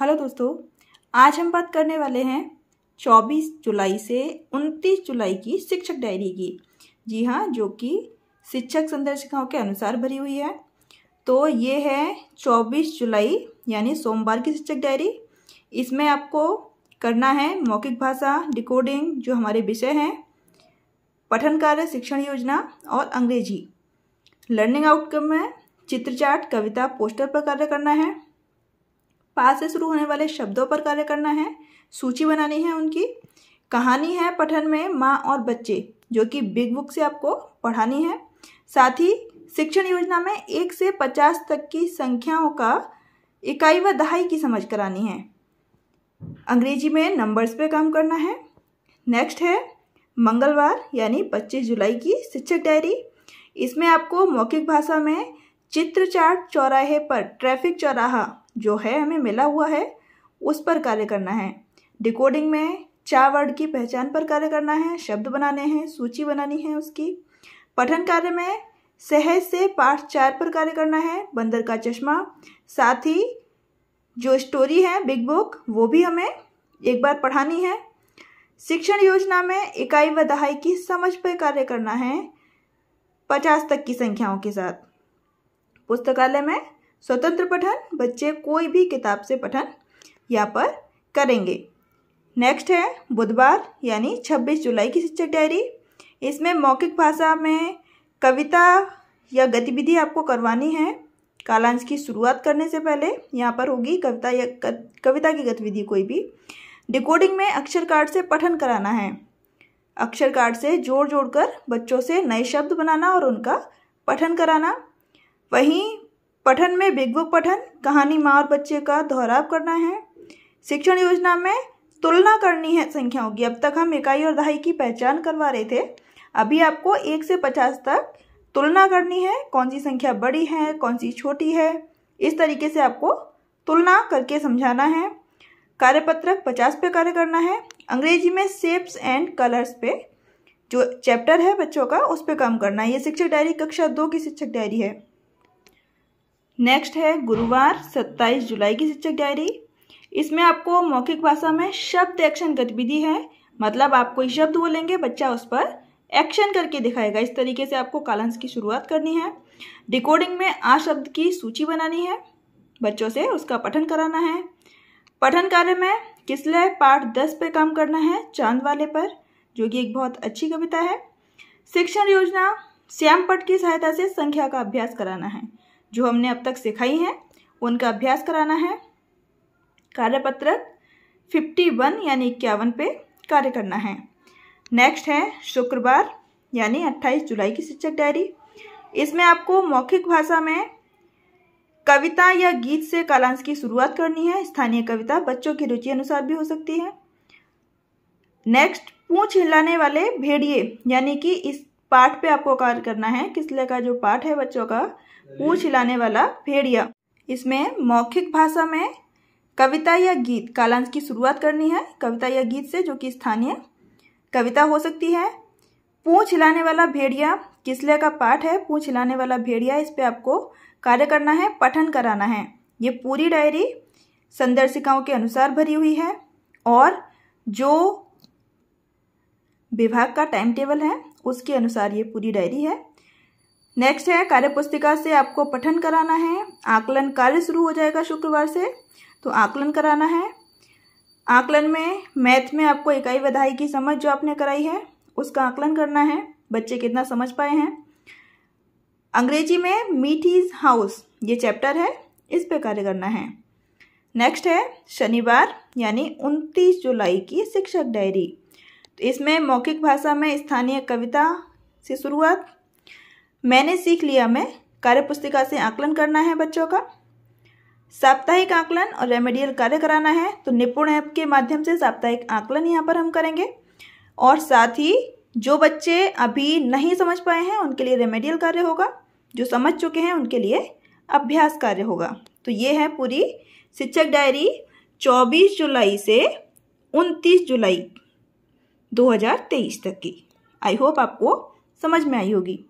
hello दोस्तों आज हम बात करने वाले हैं 24 जुलाई से 29 जुलाई की शिक्षक डायरी की जी हाँ जो कि शिक्षक संदर्शिकाओं के अनुसार भरी हुई है तो ये है 24 जुलाई यानी सोमवार की शिक्षक डायरी इसमें आपको करना है मौखिक भाषा डिकोडिंग जो हमारे विषय हैं पठन कार्य शिक्षण योजना और अंग्रेजी लर्निंग आउटकम में चित्रचार्ट कविता पोस्टर पर कार्य करना है पास से शुरू होने वाले शब्दों पर कार्य करना है सूची बनानी है उनकी कहानी है पठन में माँ और बच्चे जो कि बिग बुक से आपको पढ़ानी है साथ ही शिक्षण योजना में एक से पचास तक की संख्याओं का इकाई व दहाई की समझ करानी है अंग्रेजी में नंबर्स पे काम करना है नेक्स्ट है मंगलवार यानी 25 जुलाई की शिक्षक डायरी इसमें आपको मौखिक भाषा में चित्र चार्ट चौराहे पर ट्रैफिक चौराहा जो है हमें मिला हुआ है उस पर कार्य करना है डिकोडिंग में चार वर्ड की पहचान पर कार्य करना है शब्द बनाने हैं सूची बनानी है उसकी पठन कार्य में सहज से पाठ चार पर कार्य करना है बंदर का चश्मा साथ ही जो स्टोरी है बिग बुक वो भी हमें एक बार पढ़ानी है शिक्षण योजना में इकाई व दहाई की समझ पर कार्य करना है पचास तक की संख्याओं के साथ पुस्तकालय में स्वतंत्र पठन बच्चे कोई भी किताब से पठन यहाँ पर करेंगे नेक्स्ट है बुधवार यानी 26 जुलाई की शिक्षक डायरी इसमें मौखिक भाषा में कविता या गतिविधि आपको करवानी है कालांश की शुरुआत करने से पहले यहाँ पर होगी कविता या कविता की गतिविधि कोई भी डिकोडिंग में अक्षर कार्ड से पठन कराना है अक्षर कार्ड से जोड़ जोड़ कर बच्चों से नए शब्द बनाना और उनका पठन कराना वहीं पठन में बिग बुक पठन कहानी माँ और बच्चे का दोहराव करना है शिक्षण योजना में तुलना करनी है संख्याओं की अब तक हम इकाई और दहाई की पहचान करवा रहे थे अभी आपको एक से पचास तक तुलना करनी है कौन सी संख्या बड़ी है कौन सी छोटी है इस तरीके से आपको तुलना करके समझाना है कार्यपत्रक पचास पे कार्य करना है अंग्रेजी में सेप्स एंड कलर्स पे जो चैप्टर है बच्चों का उस पर काम करना है ये शिक्षक डायरी कक्षा दो की शिक्षक डायरी है नेक्स्ट है गुरुवार 27 जुलाई की शिक्षक डायरी इसमें आपको मौखिक भाषा में शब्द एक्शन गतिविधि है मतलब आप कोई शब्द बोलेंगे बच्चा उस पर एक्शन करके दिखाएगा इस तरीके से आपको कालंस की शुरुआत करनी है डिकोडिंग में आ शब्द की सूची बनानी है बच्चों से उसका पठन कराना है पठन कार्य में किसले पाठ दस पे काम करना है चांद वाले पर जो कि एक बहुत अच्छी कविता है शिक्षण योजना श्याम पट की सहायता से संख्या का अभ्यास कराना है जो हमने अब तक सिखाई हैं उनका अभ्यास कराना है कार्यपत्रक फिफ्टी वन यानी इक्यावन पे कार्य करना है नेक्स्ट है शुक्रवार यानी अट्ठाईस जुलाई की शिक्षक डायरी इसमें आपको मौखिक भाषा में कविता या गीत से कालांश की शुरुआत करनी है स्थानीय कविता बच्चों की रुचि अनुसार भी हो सकती है नेक्स्ट पूछ हिलाने वाले भेड़िए यानी कि इस पार्ट पे आपको कार्य करना है किसले का जो पाठ है बच्चों का पूछ हिलाने वाला भेड़िया इसमें मौखिक भाषा में कविता या गीत कालांश की शुरुआत करनी है कविता या गीत से जो कि स्थानीय कविता हो सकती है पूछ हिलाने वाला भेड़िया किसले का पाठ है पूछ हिलाने वाला भेड़िया इस पर आपको कार्य करना है पठन कराना है ये पूरी डायरी संदर्शिकाओं के अनुसार भरी हुई है और जो विभाग का टाइम टेबल है उसके अनुसार ये पूरी डायरी है नेक्स्ट है कार्य पुस्तिका से आपको पठन कराना है आकलन कार्य शुरू हो जाएगा शुक्रवार से तो आकलन कराना है आकलन में मैथ में आपको इकाई बधाई की समझ जो आपने कराई है उसका आकलन करना है बच्चे कितना समझ पाए हैं अंग्रेजी में मीठीज हाउस ये चैप्टर है इस पे कार्य करना है नेक्स्ट है शनिवार यानी 29 जुलाई की शिक्षक डायरी इसमें मौखिक भाषा में स्थानीय कविता से शुरुआत मैंने सीख लिया मैं कार्यपुस्तिका से आकलन करना है बच्चों का साप्ताहिक आकलन और रेमेडियल कार्य कराना है तो निपुण ऐप के माध्यम से साप्ताहिक आकलन यहाँ पर हम करेंगे और साथ ही जो बच्चे अभी नहीं समझ पाए हैं उनके लिए रेमेडियल कार्य होगा जो समझ चुके हैं उनके लिए अभ्यास कार्य होगा तो ये है पूरी शिक्षक डायरी 24 जुलाई से 29 जुलाई 2023 तक की आई होप आपको समझ में आई होगी